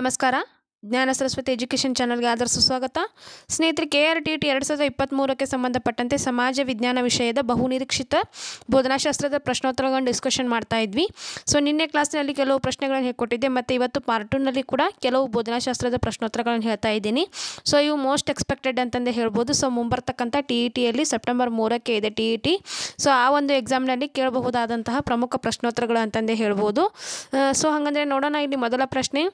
ನಮಸ್ಕಾರ ಜ್ಞಾನ ಸರಸ್ವತಿ ಎಜುಕೇಷನ್ ಚಾನಲ್ಗೆ ಆದರ ಸುಸ್ವಾಗತ ಸ್ನೇಹಿತರೆ ಕೆ ಆರ್ ಟಿ ಟಿ ಎರಡು ಸಾವಿರದ ಇಪ್ಪತ್ತ್ಮೂರಕ್ಕೆ ಸಂಬಂಧಪಟ್ಟಂತೆ ಸಮಾಜ ವಿಜ್ಞಾನ ವಿಷಯದ ಬಹುನಿರೀಕ್ಷಿತ ಬೋಧನಾಶಾಸ್ತ್ರದ ಪ್ರಶ್ನೋತ್ತರಗಳನ್ನು ಡಿಸ್ಕಷನ್ ಮಾಡ್ತಾ ಇದ್ವಿ ಸೊ ನಿನ್ನೆ ಕ್ಲಾಸ್ನಲ್ಲಿ ಕೆಲವು ಪ್ರಶ್ನೆಗಳನ್ನು ಹೇಳ್ಕೊಟ್ಟಿದ್ದೆ ಮತ್ತು ಇವತ್ತು ಪಾರ್ಟ್ ಟೂನಲ್ಲಿ ಕೂಡ ಕೆಲವು ಬೋಧನಾಶಾಸ್ತ್ರದ ಪ್ರಶ್ನೋತ್ತರಗಳನ್ನು ಹೇಳ್ತಾ ಇದ್ದೀನಿ ಸೊ ಇವು ಮೋಸ್ಟ್ ಎಕ್ಸ್ಪೆಕ್ಟೆಡ್ ಅಂತಂದೇ ಹೇಳ್ಬೋದು ಸೊ ಮುಂಬರ್ತಕ್ಕಂಥ ಟಿ ಇ ಟಿಯಲ್ಲಿ ಸೆಪ್ಟೆಂಬರ್ ಮೂರಕ್ಕೆ ಇದೆ ಟಿ ಇ ಟಿ ಸೊ ಆ ಒಂದು ಎಕ್ಸಾಮ್ನಲ್ಲಿ ಕೇಳಬಹುದಾದಂತಹ ಪ್ರಮುಖ ಪ್ರಶ್ನೋತ್ತರಗಳು ಅಂತಂದೇ ಹೇಳ್ಬೋದು ಸೊ ಹಾಗಂದರೆ ನೋಡೋಣ ಇಲ್ಲಿ ಮೊದಲ ಪ್ರಶ್ನೆ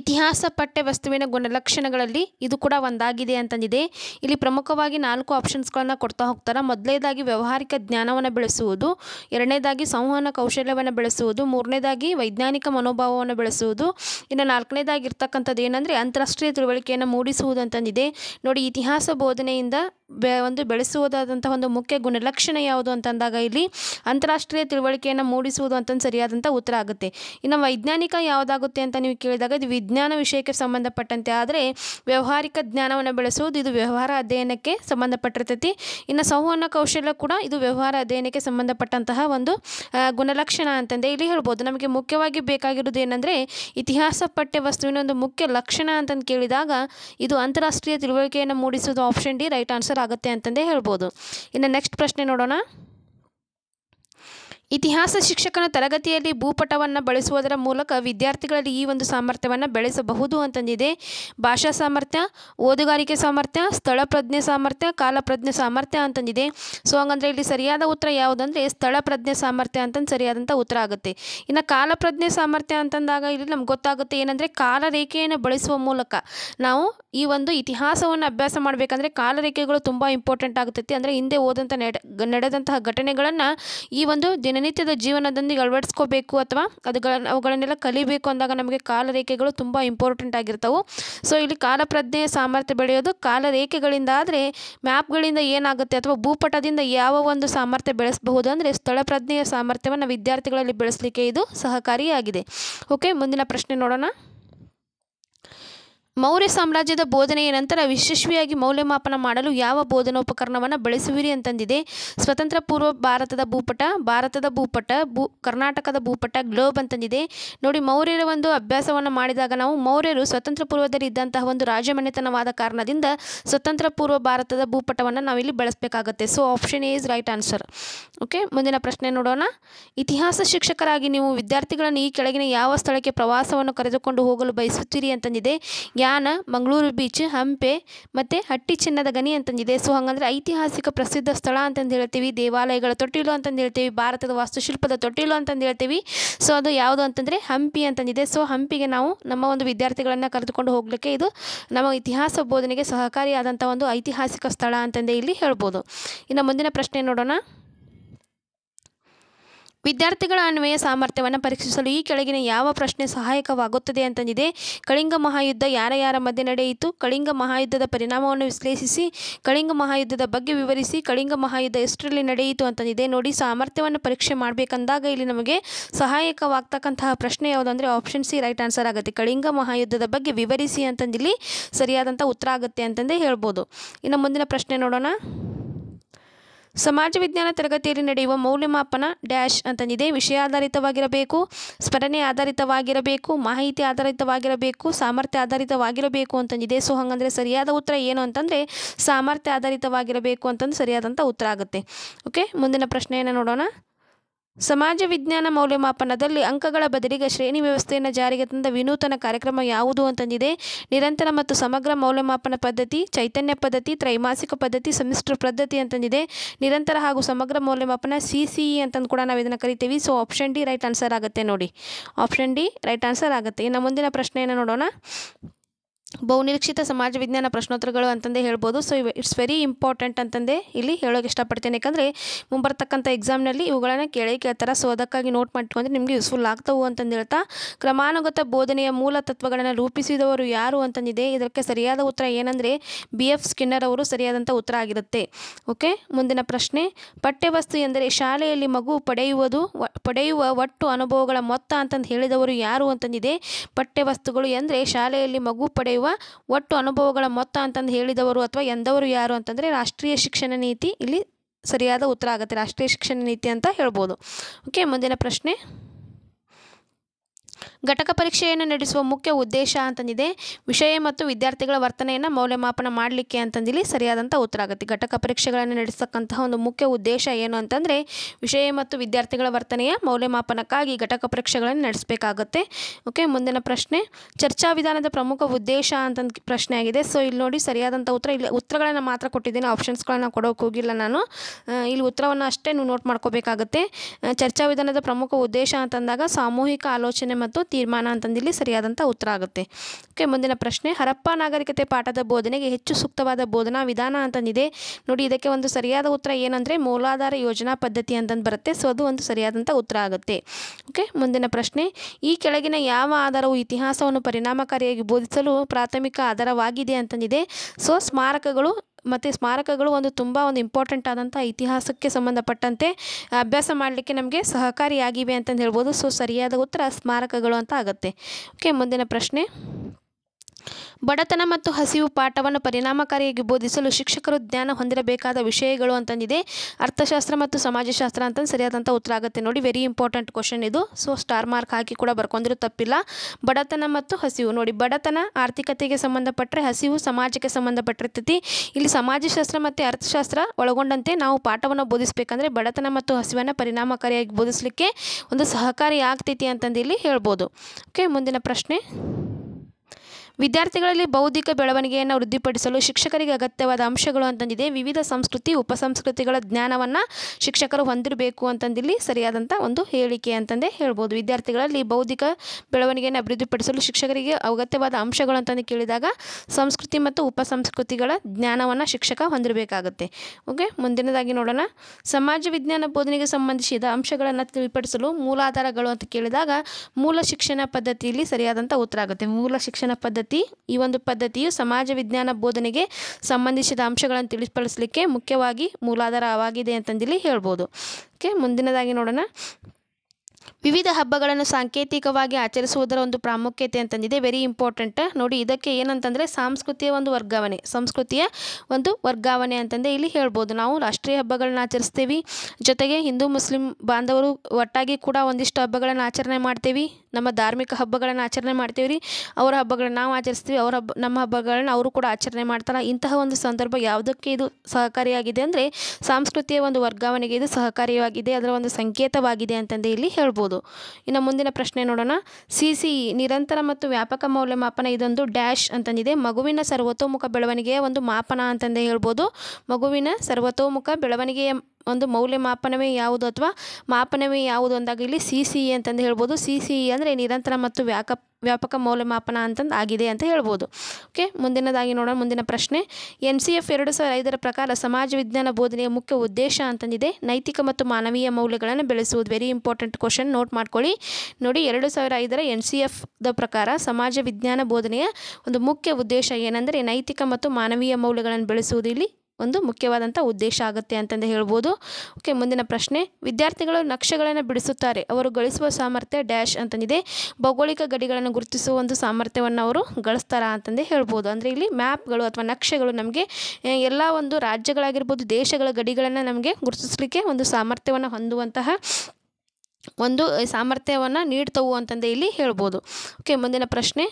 ಇತಿಹಾಸ ವಸ್ತುವಿನ ಗುಣಲಕ್ಷಣಗಳಲ್ಲಿ ಇದು ಕೂಡ ಒಂದಾಗಿದೆ ಅಂತಂದಿದೆ ಇಲ್ಲಿ ಪ್ರಮುಖವಾಗಿ ನಾಲ್ಕು ಆಪ್ಷನ್ಸ್ಗಳನ್ನು ಕೊಡ್ತಾ ಹೋಗ್ತಾರೆ ಮೊದಲನೇದಾಗಿ ವ್ಯವಹಾರಿಕ ಜ್ಞಾನವನ್ನು ಬೆಳೆಸುವುದು ಎರಡನೇದಾಗಿ ಸಂವಹನ ಕೌಶಲ್ಯವನ್ನು ಬೆಳೆಸುವುದು ಮೂರನೇದಾಗಿ ವೈಜ್ಞಾನಿಕ ಮನೋಭಾವವನ್ನು ಬೆಳೆಸುವುದು ಇನ್ನು ನಾಲ್ಕನೇದಾಗಿ ಇರ್ತಕ್ಕಂಥದ್ದು ಏನಂದರೆ ಅಂತಾರಾಷ್ಟ್ರೀಯ ತಿಳುವಳಿಕೆಯನ್ನು ಮೂಡಿಸುವುದು ಅಂತಂದಿದೆ ನೋಡಿ ಇತಿಹಾಸ ಬೋಧನೆಯಿಂದ ಬೆ ಒಂದು ಬೆಳೆಸುವುದಾದಂಥ ಒಂದು ಮುಖ್ಯ ಗುಣಲಕ್ಷಣ ಯಾವುದು ಅಂತಂದಾಗ ಇಲ್ಲಿ ಅಂತಾರಾಷ್ಟ್ರೀಯ ತಿಳುವಳಿಕೆಯನ್ನು ಮೂಡಿಸುವುದು ಅಂತಂದು ಸರಿಯಾದಂಥ ಉತ್ತರ ಆಗುತ್ತೆ ಇನ್ನು ವೈಜ್ಞಾನಿಕ ಯಾವುದಾಗುತ್ತೆ ಅಂತ ನೀವು ಕೇಳಿದಾಗ ಇದು ವಿಜ್ಞಾನ ವಿಷಯಕ್ಕೆ ಸಂಬಂಧಪಟ್ಟಂತೆ ಆದರೆ ವ್ಯವಹಾರಿಕ ಜ್ಞಾನವನ್ನು ಬೆಳೆಸುವುದು ಇದು ವ್ಯವಹಾರ ಅಧ್ಯಯನಕ್ಕೆ ಸಂಬಂಧಪಟ್ಟಿರ್ತೈತಿ ಇನ್ನು ಸಂವಹನ ಕೌಶಲ್ಯ ಕೂಡ ಇದು ವ್ಯವಹಾರ ಅಧ್ಯಯನಕ್ಕೆ ಸಂಬಂಧಪಟ್ಟಂತಹ ಒಂದು ಗುಣಲಕ್ಷಣ ಅಂತಂದೆ ಇಲ್ಲಿ ಹೇಳ್ಬೋದು ನಮಗೆ ಮುಖ್ಯವಾಗಿ ಬೇಕಾಗಿರೋದು ಏನಂದರೆ ಇತಿಹಾಸ ಪಠ್ಯ ವಸ್ತುವಿನ ಒಂದು ಮುಖ್ಯ ಲಕ್ಷಣ ಅಂತಂದು ಕೇಳಿದಾಗ ಇದು ಅಂತಾರಾಷ್ಟ್ರೀಯ ತಿಳುವಳಿಕೆಯನ್ನು ಮೂಡಿಸುವುದು ಆಪ್ಷನ್ ಡಿ ರೈಟ್ ಆನ್ಸರ್ ಆಗುತ್ತೆ ಅಂತಂದೇ ಹೇಳ್ಬೋದು ಇನ್ನು ನೆಕ್ಸ್ಟ್ ಪ್ರಶ್ನೆ ನೋಡೋಣ ಇತಿಹಾಸ ಶಿಕ್ಷಕನ ತರಗತಿಯಲ್ಲಿ ಭೂಪಟವನ್ನು ಬಳಸುವುದರ ಮೂಲಕ ವಿದ್ಯಾರ್ಥಿಗಳಲ್ಲಿ ಈ ಒಂದು ಸಾಮರ್ಥ್ಯವನ್ನು ಬೆಳೆಸಬಹುದು ಅಂತಂದಿದೆ ಭಾಷಾ ಸಾಮರ್ಥ್ಯ ಓದುಗಾರಿಕೆ ಸಾಮರ್ಥ್ಯ ಸ್ಥಳ ಪ್ರಜ್ಞೆ ಸಾಮರ್ಥ್ಯ ಕಾಲಪ್ರಜ್ಞೆ ಸಾಮರ್ಥ್ಯ ಅಂತಂದಿದೆ ಸೊ ಹಂಗಂದರೆ ಇಲ್ಲಿ ಸರಿಯಾದ ಉತ್ತರ ಯಾವುದಂದರೆ ಸ್ಥಳ ಪ್ರಜ್ಞೆ ಸಾಮರ್ಥ್ಯ ಅಂತಂದು ಸರಿಯಾದಂಥ ಉತ್ತರ ಆಗುತ್ತೆ ಇನ್ನು ಕಾಲಪ್ರಜ್ಞೆ ಸಾಮರ್ಥ್ಯ ಅಂತಂದಾಗ ಇಲ್ಲಿ ನಮ್ಗೆ ಗೊತ್ತಾಗುತ್ತೆ ಏನಂದರೆ ಕಾಲ ರೇಖೆಯನ್ನು ಬಳಸುವ ಮೂಲಕ ನಾವು ಈ ಒಂದು ಇತಿಹಾಸವನ್ನು ಅಭ್ಯಾಸ ಮಾಡಬೇಕಂದ್ರೆ ಕಾಲ ರೇಖೆಗಳು ತುಂಬ ಇಂಪಾರ್ಟೆಂಟ್ ಆಗುತ್ತೆ ಅಂದರೆ ಹಿಂದೆ ಓದಂಥ ನಡೆದಂತಹ ಘಟನೆಗಳನ್ನು ಈ ಒಂದು ದಿನ ದಿನನಿತ್ಯದ ಜೀವನದೊಂದಿಗೆ ಅಳವಡಿಸ್ಕೋಬೇಕು ಅಥವಾ ಅದುಗಳನ್ನು ಅವುಗಳನ್ನೆಲ್ಲ ಕಲಿಬೇಕು ಅಂದಾಗ ನಮಗೆ ಕಾಲ ರೇಖೆಗಳು ತುಂಬ ಇಂಪಾರ್ಟೆಂಟ್ ಆಗಿರ್ತವೆ ಸೊ ಇಲ್ಲಿ ಕಾಲಪ್ರಜ್ಞೆಯ ಸಾಮರ್ಥ್ಯ ಬೆಳೆಯೋದು ಕಾಲ ಆದರೆ ಮ್ಯಾಪ್ಗಳಿಂದ ಏನಾಗುತ್ತೆ ಅಥವಾ ಭೂಪಟದಿಂದ ಯಾವ ಒಂದು ಸಾಮರ್ಥ್ಯ ಬೆಳೆಸಬಹುದು ಅಂದರೆ ಸ್ಥಳ ಪ್ರಜ್ಞೆಯ ಸಾಮರ್ಥ್ಯವನ್ನು ವಿದ್ಯಾರ್ಥಿಗಳಲ್ಲಿ ಬೆಳೆಸಲಿಕ್ಕೆ ಇದು ಸಹಕಾರಿಯಾಗಿದೆ ಓಕೆ ಮುಂದಿನ ಪ್ರಶ್ನೆ ನೋಡೋಣ ಮೌರ್ಯ ಸಾಮ್ರಾಜ್ಯದ ಬೋಧನೆಯ ನಂತರ ಯಶಸ್ವಿಯಾಗಿ ಮೌಲ್ಯಮಾಪನ ಮಾಡಲು ಯಾವ ಬೋಧನಾ ಉಪಕರಣವನ್ನು ಬಳಸುವಿರಿ ಅಂತಂದಿದೆ ಸ್ವತಂತ್ರ ಪೂರ್ವ ಭಾರತದ ಭೂಪಟ ಭಾರತದ ಭೂಪಟ ಭೂ ಕರ್ನಾಟಕದ ಭೂಪಟ ಗ್ಲೋಬ್ ಅಂತಂದಿದೆ ನೋಡಿ ಮೌರ್ಯರ ಒಂದು ಅಭ್ಯಾಸವನ್ನು ಮಾಡಿದಾಗ ನಾವು ಮೌರ್ಯರು ಸ್ವತಂತ್ರ ಪೂರ್ವದಲ್ಲಿ ಇದ್ದಂತಹ ಒಂದು ರಾಜಮನೆತನವಾದ ಕಾರಣದಿಂದ ಸ್ವತಂತ್ರ ಪೂರ್ವ ಭಾರತದ ಭೂಪಟವನ್ನು ನಾವಿಲ್ಲಿ ಬಳಸಬೇಕಾಗುತ್ತೆ so option is is right answer okay ಮುಂದಿನ ಪ್ರಶ್ನೆ ನೋಡೋಣ ಇತಿಹಾಸ ಶಿಕ್ಷಕರಾಗಿ ನೀವು ವಿದ್ಯಾರ್ಥಿಗಳನ್ನು ಈ ಕೆಳಗಿನ ಯಾವ ಸ್ಥಳಕ್ಕೆ ಪ್ರವಾಸವನ್ನು ಕರೆದುಕೊಂಡು ಹೋಗಲು ಬಯಸುತ್ತೀರಿ ಅಂತಂದಿದೆ ಯಾನ ಮಂಗಳೂರು ಬೀಚ್ ಹಂಪೆ ಮತ್ತು ಹಟ್ಟಿ ಚಿನ್ನದ ಗನಿ ಅಂತಂದಿದೆ ಸೊ ಹಾಗಂದ್ರೆ ಐತಿಹಾಸಿಕ ಪ್ರಸಿದ್ಧ ಸ್ಥಳ ಅಂತಂದು ಹೇಳ್ತೀವಿ ದೇವಾಲಯಗಳ ತೊಟ್ಟಿಲು ಅಂತಂದು ಹೇಳ್ತೀವಿ ಭಾರತದ ವಾಸ್ತುಶಿಲ್ಪದ ತೊಟ್ಟಿಲು ಅಂತಂದು ಹೇಳ್ತೀವಿ ಸೊ ಅದು ಯಾವುದು ಅಂತಂದರೆ ಹಂಪಿ ಅಂತಂದಿದೆ ಸೊ ಹಂಪಿಗೆ ನಾವು ನಮ್ಮ ಒಂದು ವಿದ್ಯಾರ್ಥಿಗಳನ್ನು ಕರೆದುಕೊಂಡು ಹೋಗಲಿಕ್ಕೆ ಇದು ನಮ್ಮ ಇತಿಹಾಸ ಬೋಧನೆಗೆ ಸಹಕಾರಿಯಾದಂಥ ಒಂದು ಐತಿಹಾಸಿಕ ಸ್ಥಳ ಅಂತಂದೇ ಇಲ್ಲಿ ಹೇಳ್ಬೋದು ಇನ್ನು ಮುಂದಿನ ಪ್ರಶ್ನೆ ನೋಡೋಣ ವಿದ್ಯಾರ್ಥಿಗಳ ಅನ್ವಯ ಸಾಮರ್ಥ್ಯವನ್ನು ಪರೀಕ್ಷಿಸಲು ಈ ಕೆಳಗಿನ ಯಾವ ಪ್ರಶ್ನೆ ಸಹಾಯಕವಾಗುತ್ತದೆ ಅಂತಂದಿದೆ ಕಳಿಂಗ ಮಹಾಯುದ್ಧ ಯಾರ ಯಾರ ಮಧ್ಯೆ ನಡೆಯಿತು ಕಳಿಂಗ ಮಹಾಯುದ್ಧದ ಪರಿಣಾಮವನ್ನು ವಿಶ್ಲೇಷಿಸಿ ಕಳಿಂಗ ಮಹಾಯುದ್ಧದ ಬಗ್ಗೆ ವಿವರಿಸಿ ಕಳಿಂಗ ಮಹಾಯುದ್ಧ ಎಷ್ಟರಲ್ಲಿ ನಡೆಯಿತು ಅಂತಂದಿದೆ ನೋಡಿ ಸಾಮರ್ಥ್ಯವನ್ನು ಪರೀಕ್ಷೆ ಮಾಡಬೇಕಂದಾಗ ಇಲ್ಲಿ ನಮಗೆ ಸಹಾಯಕವಾಗ್ತಕ್ಕಂತಹ ಪ್ರಶ್ನೆ ಯಾವುದಂದ್ರೆ ಆಪ್ಷನ್ ಸಿ ರೈಟ್ ಆನ್ಸರ್ ಆಗುತ್ತೆ ಕಳಿಂಗ ಮಹಾಯುದ್ಧದ ಬಗ್ಗೆ ವಿವರಿಸಿ ಅಂತಂದಿಲ್ಲಿ ಸರಿಯಾದಂಥ ಉತ್ತರ ಆಗುತ್ತೆ ಅಂತಂದೇ ಹೇಳ್ಬೋದು ಇನ್ನು ಮುಂದಿನ ಪ್ರಶ್ನೆ ನೋಡೋಣ ಸಮಾಜ ವಿಜ್ಞಾನ ತರಗತಿಯಲ್ಲಿ ನಡೆಯುವ ಮೌಲ್ಯಮಾಪನ ಡ್ಯಾಶ್ ಅಂತಂದಿದೆ ವಿಷಯ ಆಧಾರಿತವಾಗಿರಬೇಕು ಸ್ಮರಣೆ ಆಧಾರಿತವಾಗಿರಬೇಕು ಮಾಹಿತಿ ಆಧಾರಿತವಾಗಿರಬೇಕು ಸಾಮರ್ಥ್ಯ ಆಧಾರಿತವಾಗಿರಬೇಕು ಅಂತಂದಿದೆ ಸೊ ಹಾಗಂದರೆ ಸರಿಯಾದ ಉತ್ತರ ಏನು ಅಂತಂದರೆ ಸಾಮರ್ಥ್ಯ ಆಧಾರಿತವಾಗಿರಬೇಕು ಅಂತಂದು ಸರಿಯಾದಂಥ ಉತ್ತರ ಆಗುತ್ತೆ ಓಕೆ ಮುಂದಿನ ಪ್ರಶ್ನೆಯನ್ನು ನೋಡೋಣ ಸಮಾಜ ವಿಜ್ಞಾನ ಮೌಲ್ಯಮಾಪನದಲ್ಲಿ ಅಂಕಗಳ ಬದಲಿಗೆ ಶ್ರೇಣಿ ವ್ಯವಸ್ಥೆಯನ್ನು ಜಾರಿಗೆ ತಂದ ವಿನೂತನ ಕಾರ್ಯಕ್ರಮ ಯಾವುದು ಅಂತಂದಿದೆ ನಿರಂತರ ಮತ್ತು ಸಮಗ್ರ ಮೌಲ್ಯಮಾಪನ ಪದ್ಧತಿ ಚೈತನ್ಯ ಪದ್ಧತಿ ತ್ರೈಮಾಸಿಕ ಪದ್ಧತಿ ಸೆಮಿಸ್ಟರ್ ಪದ್ಧತಿ ಅಂತಂದಿದೆ ನಿರಂತರ ಹಾಗೂ ಸಮಗ್ರ ಮೌಲ್ಯಮಾಪನ ಸಿ ಸಿ ಇ ಅಂತಂದು ಕೂಡ ನಾವು ಇದನ್ನು ಕರಿತೀವಿ so option D right answer ಆಗುತ್ತೆ ನೋಡಿ ಆಪ್ಷನ್ ಡಿ ರೈಟ್ ಆನ್ಸರ್ ಆಗುತ್ತೆ ಇನ್ನು ಮುಂದಿನ ಪ್ರಶ್ನೆಯನ್ನು ನೋಡೋಣ ಬಹುನಿರೀಕ್ಷಿತ ಸಮಾಜ ವಿಜ್ಞಾನ ಪ್ರಶ್ನೋತ್ತರಗಳು ಅಂತಂದೇ ಹೇಳ್ಬೋದು ಸೊ ಇಟ್ಸ್ ವೆರಿ ಇಂಪಾರ್ಟೆಂಟ್ ಅಂತಂದೇ ಇಲ್ಲಿ ಹೇಳೋಕೆ ಇಷ್ಟಪಡ್ತೀನಿ ಯಾಕಂದರೆ ಮುಂಬರ್ತಕ್ಕಂಥ ಎಕ್ಸಾಮ್ನಲ್ಲಿ ಇವುಗಳನ್ನು ಕೇಳಿ ಕೇಳ್ತಾರೆ ಸೊ ಅದಕ್ಕಾಗಿ ನೋಟ್ ಮಾಡ್ಕೊಂಡ್ರೆ ನಿಮಗೆ ಯೂಸ್ಫುಲ್ ಆಗ್ತವು ಅಂತಂದು ಹೇಳ್ತಾ ಕ್ರಮಾನುಗತ ಬೋಧನೆಯ ಮೂಲ ತತ್ವಗಳನ್ನು ರೂಪಿಸಿದವರು ಯಾರು ಅಂತಂದಿದೆ ಇದಕ್ಕೆ ಸರಿಯಾದ ಉತ್ತರ ಏನಂದರೆ ಬಿ ಎಫ್ ಸ್ಕಿನ್ನರ್ ಅವರು ಸರಿಯಾದಂಥ ಉತ್ತರ ಆಗಿರುತ್ತೆ ಓಕೆ ಮುಂದಿನ ಪ್ರಶ್ನೆ ಪಠ್ಯವಸ್ತು ಎಂದರೆ ಶಾಲೆಯಲ್ಲಿ ಮಗು ಪಡೆಯುವುದು ಪಡೆಯುವ ಒಟ್ಟು ಅನುಭವಗಳ ಮೊತ್ತ ಅಂತಂದು ಹೇಳಿದವರು ಯಾರು ಅಂತಂದಿದೆ ವಸ್ತುಗಳು ಎಂದರೆ ಶಾಲೆಯಲ್ಲಿ ಮಗು ಪಡೆಯುವ ಒಟ್ಟು ಅನುಭವಗಳ ಮೊತ್ತ ಅಂತಂದು ಹೇಳಿದವರು ಅಥವಾ ಎಂದವರು ಯಾರು ಅಂತಂದರೆ ರಾಷ್ಟ್ರೀಯ ಶಿಕ್ಷಣ ನೀತಿ ಇಲ್ಲಿ ಸರಿಯಾದ ಉತ್ತರ ಆಗುತ್ತೆ ರಾಷ್ಟ್ರೀಯ ಶಿಕ್ಷಣ ನೀತಿ ಅಂತ ಹೇಳ್ಬೋದು ಓಕೆ ಮುಂದಿನ ಪ್ರಶ್ನೆ ಘಟಕ ಪರೀಕ್ಷೆಯನ್ನು ನಡೆಸುವ ಮುಖ್ಯ ಉದ್ದೇಶ ಅಂತಂದಿದೆ ವಿಷಯ ಮತ್ತು ವಿದ್ಯಾರ್ಥಿಗಳ ವರ್ತನೆಯನ್ನು ಮೌಲ್ಯಮಾಪನ ಮಾಡಲಿಕ್ಕೆ ಅಂತಂದಿಲ್ಲಿ ಸರಿಯಾದಂಥ ಉತ್ತರ ಆಗುತ್ತೆ ಘಟಕ ಪರೀಕ್ಷೆಗಳನ್ನು ನಡೆಸತಕ್ಕಂತಹ ಒಂದು ಮುಖ್ಯ ಉದ್ದೇಶ ಏನು ಅಂತಂದರೆ ವಿಷಯ ಮತ್ತು ವಿದ್ಯಾರ್ಥಿಗಳ ವರ್ತನೆಯ ಮೌಲ್ಯಮಾಪನಕ್ಕಾಗಿ ಘಟಕ ಪರೀಕ್ಷೆಗಳನ್ನು ನಡೆಸಬೇಕಾಗುತ್ತೆ ಓಕೆ ಮುಂದಿನ ಪ್ರಶ್ನೆ ಚರ್ಚಾ ವಿಧಾನದ ಪ್ರಮುಖ ಉದ್ದೇಶ ಅಂತಂದು ಪ್ರಶ್ನೆ ಆಗಿದೆ ಸೊ ಇಲ್ಲಿ ನೋಡಿ ಸರಿಯಾದಂಥ ಉತ್ತರ ಇಲ್ಲಿ ಉತ್ತರಗಳನ್ನು ಮಾತ್ರ ಕೊಟ್ಟಿದ್ದೀನಿ ಆಪ್ಷನ್ಸ್ಗಳನ್ನು ಕೊಡೋಕೆ ಹೋಗಿಲ್ಲ ನಾನು ಇಲ್ಲಿ ಉತ್ತರವನ್ನು ಅಷ್ಟೇ ನೀವು ನೋಟ್ ಮಾಡ್ಕೋಬೇಕಾಗುತ್ತೆ ಚರ್ಚಾ ವಿಧಾನದ ಪ್ರಮುಖ ಉದ್ದೇಶ ಅಂತಂದಾಗ ಸಾಮೂಹಿಕ ಆಲೋಚನೆ ಮತ್ತು ತೀರ್ಮಾನ ಅಂತಂದಿಲ್ಲಿ ಸರಿಯಾದಂಥ ಉತ್ತರ ಆಗುತ್ತೆ ಓಕೆ ಮುಂದಿನ ಪ್ರಶ್ನೆ ಹರಪ್ಪ ನಾಗರಿಕತೆ ಪಾಠದ ಬೋಧನೆಗೆ ಹೆಚ್ಚು ಸೂಕ್ತವಾದ ಬೋಧನಾ ವಿಧಾನ ಅಂತಂದಿದೆ ನೋಡಿ ಇದಕ್ಕೆ ಒಂದು ಸರಿಯಾದ ಉತ್ತರ ಏನಂದರೆ ಮೂಲಾಧಾರ ಯೋಜನಾ ಪದ್ಧತಿ ಅಂತಂದು ಬರುತ್ತೆ ಸೊ ಅದು ಒಂದು ಸರಿಯಾದಂಥ ಉತ್ತರ ಆಗುತ್ತೆ ಓಕೆ ಮುಂದಿನ ಪ್ರಶ್ನೆ ಈ ಕೆಳಗಿನ ಯಾವ ಆಧಾರವು ಇತಿಹಾಸವನ್ನು ಪರಿಣಾಮಕಾರಿಯಾಗಿ ಬೋಧಿಸಲು ಪ್ರಾಥಮಿಕ ಆಧಾರವಾಗಿದೆ ಅಂತಂದಿದೆ ಸೊ ಸ್ಮಾರಕಗಳು ಮತ್ತು ಸ್ಮಾರಕಗಳು ಒಂದು ತುಂಬ ಒಂದು ಇಂಪಾರ್ಟೆಂಟ್ ಆದಂಥ ಇತಿಹಾಸಕ್ಕೆ ಸಂಬಂಧಪಟ್ಟಂತೆ ಅಭ್ಯಾಸ ಮಾಡಲಿಕ್ಕೆ ನಮಗೆ ಸಹಕಾರಿಯಾಗಿವೆ ಅಂತಂದು ಹೇಳ್ಬೋದು ಸೊ ಸರಿಯಾದ ಉತ್ತರ ಸ್ಮಾರಕಗಳು ಅಂತ ಆಗುತ್ತೆ ಓಕೆ ಮುಂದಿನ ಪ್ರಶ್ನೆ ಬಡತನ ಮತ್ತು ಹಸಿವು ಪಾಠವನ್ನು ಪರಿಣಾಮಕಾರಿಯಾಗಿ ಬೋಧಿಸಲು ಶಿಕ್ಷಕರು ಜ್ಞಾನ ಹೊಂದಿರಬೇಕಾದ ವಿಷಯಗಳು ಅಂತಂದಿದೆ ಅರ್ಥಶಾಸ್ತ್ರ ಮತ್ತು ಸಮಾಜಶಾಸ್ತ್ರ ಅಂತ ಸರಿಯಾದಂಥ ಉತ್ತರ ಆಗುತ್ತೆ ನೋಡಿ ವೆರಿ ಇಂಪಾರ್ಟೆಂಟ್ ಕ್ವಶನ್ ಇದು ಸೊ ಸ್ಟಾರ್ ಮಾರ್ಕ್ ಹಾಕಿ ಕೂಡ ಬರ್ಕೊಂಡಿರೋ ತಪ್ಪಿಲ್ಲ ಬಡತನ ಮತ್ತು ಹಸಿವು ನೋಡಿ ಬಡತನ ಆರ್ಥಿಕತೆಗೆ ಸಂಬಂಧಪಟ್ಟರೆ ಹಸಿವು ಸಮಾಜಕ್ಕೆ ಸಂಬಂಧಪಟ್ಟಿರ್ತೈತಿ ಇಲ್ಲಿ ಸಮಾಜಶಾಸ್ತ್ರ ಮತ್ತು ಅರ್ಥಶಾಸ್ತ್ರ ಒಳಗೊಂಡಂತೆ ನಾವು ಪಾಠವನ್ನು ಬೋಧಿಸಬೇಕಂದ್ರೆ ಬಡತನ ಮತ್ತು ಹಸಿವನ್ನು ಪರಿಣಾಮಕಾರಿಯಾಗಿ ಬೋಧಿಸಲಿಕ್ಕೆ ಒಂದು ಸಹಕಾರಿ ಆಗ್ತೈತಿ ಅಂತಂದು ಇಲ್ಲಿ ಹೇಳ್ಬೋದು ಓಕೆ ಮುಂದಿನ ಪ್ರಶ್ನೆ ವಿದ್ಯಾರ್ಥಿಗಳಲ್ಲಿ ಬೌದ್ಧಿಕ ಬೆಳವಣಿಗೆಯನ್ನು ವೃದ್ಧಿಪಡಿಸಲು ಶಿಕ್ಷಕರಿಗೆ ಅಗತ್ಯವಾದ ಅಂಶಗಳು ಅಂತಂದಿದೆ ವಿವಿಧ ಸಂಸ್ಕೃತಿ ಉಪಸಂಸ್ಕೃತಿಗಳ ಜ್ಞಾನವನ್ನು ಶಿಕ್ಷಕರು ಹೊಂದಿರಬೇಕು ಅಂತಂದಿಲ್ಲಿ ಸರಿಯಾದಂಥ ಒಂದು ಹೇಳಿಕೆ ಅಂತಂದೇ ಹೇಳ್ಬೋದು ವಿದ್ಯಾರ್ಥಿಗಳಲ್ಲಿ ಬೌದ್ಧಿಕ ಬೆಳವಣಿಗೆಯನ್ನು ಅಭಿವೃದ್ಧಿಪಡಿಸಲು ಶಿಕ್ಷಕರಿಗೆ ಅಗತ್ಯವಾದ ಅಂಶಗಳು ಅಂತಂದು ಕೇಳಿದಾಗ ಸಂಸ್ಕೃತಿ ಮತ್ತು ಉಪಸಂಸ್ಕೃತಿಗಳ ಜ್ಞಾನವನ್ನು ಶಿಕ್ಷಕ ಹೊಂದಿರಬೇಕಾಗುತ್ತೆ ಓಕೆ ಮುಂದಿನದಾಗಿ ನೋಡೋಣ ಸಮಾಜ ವಿಜ್ಞಾನ ಬೋಧನೆಗೆ ಸಂಬಂಧಿಸಿದ ಅಂಶಗಳನ್ನು ತಿಳಿಪಡಿಸಲು ಮೂಲಾಧಾರಗಳು ಅಂತ ಕೇಳಿದಾಗ ಮೂಲ ಶಿಕ್ಷಣ ಪದ್ಧತಿಯಲ್ಲಿ ಸರಿಯಾದಂಥ ಉತ್ತರ ಆಗುತ್ತೆ ಮೂಲ ಶಿಕ್ಷಣ ಪದ್ಧತಿ ಪದ್ಧತಿ ಈ ಒಂದು ಪದ್ಧತಿಯು ಸಮಾಜ ವಿಜ್ಞಾನ ಬೋಧನೆಗೆ ಸಂಬಂಧಿಸಿದ ಅಂಶಗಳನ್ನು ತಿಳಿಸ್ಪಡಿಸಲಿಕ್ಕೆ ಮುಖ್ಯವಾಗಿ ಮೂಲಾಧಾರವಾಗಿದೆ ಅಂತಂದಿಲ್ಲಿ ಹೇಳ್ಬೋದು ಓಕೆ ಮುಂದಿನದಾಗಿ ನೋಡೋಣ ವಿವಿಧ ಹಬ್ಬಗಳನ್ನು ಸಾಂಕೇತಿಕವಾಗಿ ಆಚರಿಸುವುದರ ಒಂದು ಪ್ರಾಮುಖ್ಯತೆ ಅಂತಂದಿದೆ ವೆರಿ ಇಂಪಾರ್ಟೆಂಟ್ ನೋಡಿ ಇದಕ್ಕೆ ಏನಂತಂದರೆ ಸಾಂಸ್ಕೃತಿಯ ಒಂದು ವರ್ಗಾವಣೆ ಸಂಸ್ಕೃತಿಯ ಒಂದು ವರ್ಗಾವಣೆ ಅಂತಂದೆ ಇಲ್ಲಿ ಹೇಳ್ಬೋದು ನಾವು ರಾಷ್ಟ್ರೀಯ ಹಬ್ಬಗಳನ್ನ ಆಚರಿಸ್ತೀವಿ ಜೊತೆಗೆ ಹಿಂದೂ ಮುಸ್ಲಿಂ ಬಾಂಧವರು ಒಟ್ಟಾಗಿ ಕೂಡ ಒಂದಿಷ್ಟು ಹಬ್ಬಗಳನ್ನು ಆಚರಣೆ ಮಾಡ್ತೀವಿ ನಮ್ಮ ಧಾರ್ಮಿಕ ಹಬ್ಬಗಳನ್ನು ಆಚರಣೆ ಮಾಡ್ತೀವಿ ರೀ ಹಬ್ಬಗಳನ್ನು ಹಬ್ಬಗಳನ್ನ ನಾವು ಆಚರಿಸ್ತೀವಿ ಅವರ ಹಬ್ಬ ನಮ್ಮ ಹಬ್ಬಗಳನ್ನ ಅವರು ಕೂಡ ಆಚರಣೆ ಮಾಡ್ತಾರೆ ಇಂತಹ ಒಂದು ಸಂದರ್ಭ ಯಾವುದಕ್ಕೆ ಇದು ಸಹಕಾರಿಯಾಗಿದೆ ಅಂದರೆ ಸಾಂಸ್ಕೃತಿಯ ಒಂದು ವರ್ಗಾವಣೆಗೆ ಇದು ಸಹಕಾರಿಯಾಗಿದೆ ಅದರ ಒಂದು ಸಂಕೇತವಾಗಿದೆ ಅಂತಂದು ಇಲ್ಲಿ ಹೇಳ್ಬೋದು ಇನ್ನು ಮುಂದಿನ ಪ್ರಶ್ನೆ ನೋಡೋಣ ಸಿ ಸಿ ನಿರಂತರ ಮತ್ತು ವ್ಯಾಪಕ ಮೌಲ್ಯಮಾಪನ ಇದೊಂದು ಡ್ಯಾಶ್ ಅಂತಂದಿದೆ ಮಗುವಿನ ಸರ್ವತೋಮುಖ ಬೆಳವಣಿಗೆಯ ಒಂದು ಮಾಪನ ಅಂತಂದೇ ಹೇಳ್ಬೋದು ಮಗುವಿನ ಸರ್ವತೋಮುಖ ಬೆಳವಣಿಗೆಯ ಒಂದು ಮೌಲ್ಯಮಾಪನವೇ ಯಾವುದು ಅಥವಾ ಮಾಪನವೇ ಯಾವುದು ಅಂದಾಗ ಇಲ್ಲಿ ಸಿ ಸಿ ಇ ಅಂತಂದು ಹೇಳ್ಬೋದು ಸಿ ಸಿ ಇ e ಅಂದರೆ ನಿರಂತರ ಮತ್ತು ವ್ಯಾಕ ವ್ಯಾಪಕ ಮೌಲ್ಯಮಾಪನ ಅಂತಂದು ಆಗಿದೆ ಅಂತ ಹೇಳ್ಬೋದು ಓಕೆ ಮುಂದಿನದಾಗಿ ನೋಡೋಣ ಮುಂದಿನ ಪ್ರಶ್ನೆ ಎನ್ ಸಿ ಎಫ್ ಎರಡು ಸಾವಿರ ಐದರ ಪ್ರಕಾರ ಸಮಾಜ ವಿಜ್ಞಾನ ಬೋಧನೆಯ ಮುಖ್ಯ ಉದ್ದೇಶ ಅಂತಂದಿದೆ ನೈತಿಕ ಮತ್ತು ಮಾನವೀಯ ಮೌಲ್ಯಗಳನ್ನು ಬೆಳೆಸುವುದು ವೆರಿ ಇಂಪಾರ್ಟೆಂಟ್ ಕ್ವಶನ್ ನೋಟ್ ಮಾಡ್ಕೊಳ್ಳಿ ನೋಡಿ ಎರಡು ಸಾವಿರ ಐದರ ಎನ್ ಸಿ ಎಫ್ದ ಪ್ರಕಾರ ಸಮಾಜ ವಿಜ್ಞಾನ ಬೋಧನೆಯ ಒಂದು ಮುಖ್ಯ ಉದ್ದೇಶ ಏನೆಂದರೆ ನೈತಿಕ ಮತ್ತು ಮಾನವೀಯ ಮೌಲ್ಯಗಳನ್ನು ಬೆಳೆಸುವುದು ಇಲ್ಲಿ ಒಂದು ಮುಖ್ಯವಾದಂಥ ಉದ್ದೇಶ ಆಗುತ್ತೆ ಅಂತಂದು ಹೇಳ್ಬೋದು ಓಕೆ ಮುಂದಿನ ಪ್ರಶ್ನೆ ವಿದ್ಯಾರ್ಥಿಗಳು ನಕ್ಷೆಗಳನ್ನು ಬಿಡಿಸುತ್ತಾರೆ ಅವರು ಗಳಿಸುವ ಸಾಮರ್ಥ್ಯ ಡ್ಯಾಶ್ ಅಂತಂದಿದೆ ಭೌಗೋಳಿಕ ಗಡಿಗಳನ್ನು ಗುರುತಿಸುವ ಒಂದು ಸಾಮರ್ಥ್ಯವನ್ನು ಅವರು ಗಳಿಸ್ತಾರ ಅಂತಂದು ಹೇಳ್ಬೋದು ಅಂದರೆ ಇಲ್ಲಿ ಮ್ಯಾಪ್ಗಳು ಅಥವಾ ನಕ್ಷೆಗಳು ನಮಗೆ ಎಲ್ಲ ಒಂದು ರಾಜ್ಯಗಳಾಗಿರ್ಬೋದು ದೇಶಗಳ ಗಡಿಗಳನ್ನು ನಮಗೆ ಗುರುತಿಸಲಿಕ್ಕೆ ಒಂದು ಸಾಮರ್ಥ್ಯವನ್ನು ಹೊಂದುವಂತಹ ಒಂದು ಸಾಮರ್ಥ್ಯವನ್ನು ನೀಡ್ತವು ಅಂತಂದು ಇಲ್ಲಿ ಹೇಳ್ಬೋದು ಓಕೆ ಮುಂದಿನ ಪ್ರಶ್ನೆ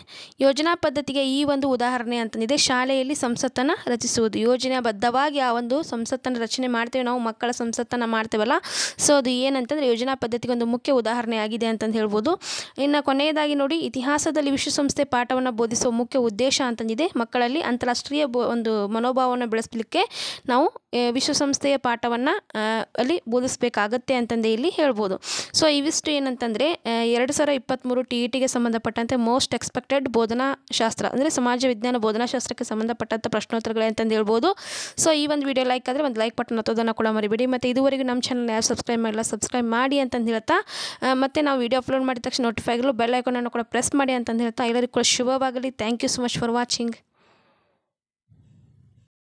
ಯೋಜನಾ ಪದ್ಧತಿಗೆ ಈ ಒಂದು ಉದಾಹರಣೆ ಅಂತಂದಿದೆ ಶಾಲೆಯಲ್ಲಿ ಸಂಸತ್ತನ್ನು ರಚಿಸುವುದು ಯೋಜನಾಬದ್ಧವಾಗಿ ಆ ಒಂದು ಸಂಸತ್ತನ್ನು ರಚನೆ ಮಾಡ್ತೇವೆ ನಾವು ಮಕ್ಕಳ ಸಂಸತ್ತನ್ನು ಮಾಡ್ತೇವಲ್ಲ ಸೊ ಅದು ಏನಂತಂದರೆ ಯೋಜನಾ ಪದ್ಧತಿಗೆ ಒಂದು ಮುಖ್ಯ ಉದಾಹರಣೆ ಆಗಿದೆ ಅಂತಂದು ಹೇಳ್ಬೋದು ಇನ್ನು ಕೊನೆಯದಾಗಿ ನೋಡಿ ಇತಿಹಾಸದಲ್ಲಿ ವಿಶ್ವಸಂಸ್ಥೆ ಪಾಠವನ್ನು ಬೋಧಿಸುವ ಮುಖ್ಯ ಉದ್ದೇಶ ಅಂತಂದಿದೆ ಮಕ್ಕಳಲ್ಲಿ ಅಂತಾರಾಷ್ಟ್ರೀಯ ಒಂದು ಮನೋಭಾವವನ್ನು ಬೆಳೆಸಲಿಕ್ಕೆ ನಾವು ವಿಶ್ವಸಂಸ್ಥೆಯ ಪಾಠವನ್ನು ಅಲ್ಲಿ ಬೋಧಿಸಬೇಕಾಗತ್ತೆ ಅಂತಂದು ಇಲ್ಲಿ ಹೇಳ್ಬೋದು ಸೊ ಇವಿಷ್ಟು ಏನಂತಂದರೆ ಎರಡು ಸಾವಿರ ಇಪ್ಪತ್ತ್ಮೂರು ಟಿ ಇ ಟಿಗೆ ಸಂಬಂಧಪಟ್ಟಂತೆ ಮೋಸ್ಟ್ ಎಕ್ಸ್ಪೆಕ್ಟೆಡ್ ಬೋಧನಾ ಶಾಸ್ತ್ರ ಅಂದರೆ ಸಮಾಜ ವಿಜ್ಞಾನ ಬೋಧನಾ ಶಾಸ್ತ್ರಕ್ಕೆ ಸಂಬಂಧಪಟ್ಟಂಥ ಪ್ರಶ್ನೋತ್ತರಗಳೇ ಅಂತಂದು ಹೇಳ್ಬೋದು ಸೊ ಈ ಒಂದು ವಿಡಿಯೋ ಲೈಕ್ ಆದರೆ ಒಂದು ಲೈಕ್ ಬಟನ್ ಹತ್ತೋದನ್ನು ಕೂಡ ಮರಿಬೇಡಿ ಮತ್ತು ಇದುವರೆಗೂ ನಮ್ಮ ಚಾನಲ್ ಯಾರು ಸಬ್ಸ್ಕ್ರೈಬ್ ಮಾಡಿಲ್ಲ ಸಬ್ಸ್ಕ್ರೈಬ್ ಮಾಡಿ ಅಂತಂದು ಹೇಳ್ತಾ ಮತ್ತು ನಾವು ವಿಡಿಯೋ ಅಪ್ಲೋಡ್ ಮಾಡಿದ ತಕ್ಷಣ ನೋಟಿಫೈ ಆಗಲು ಬೆಲ್ ಐಕನನ್ನು ಕೂಡ ಪ್ರೆಸ್ ಮಾಡಿ ಅಂತಂದು ಹೇಳ್ತಾ ಎಲ್ಲರಿಗೂ ಕೂಡ ಶುಭವಾಗಲಿ thank you so much for watching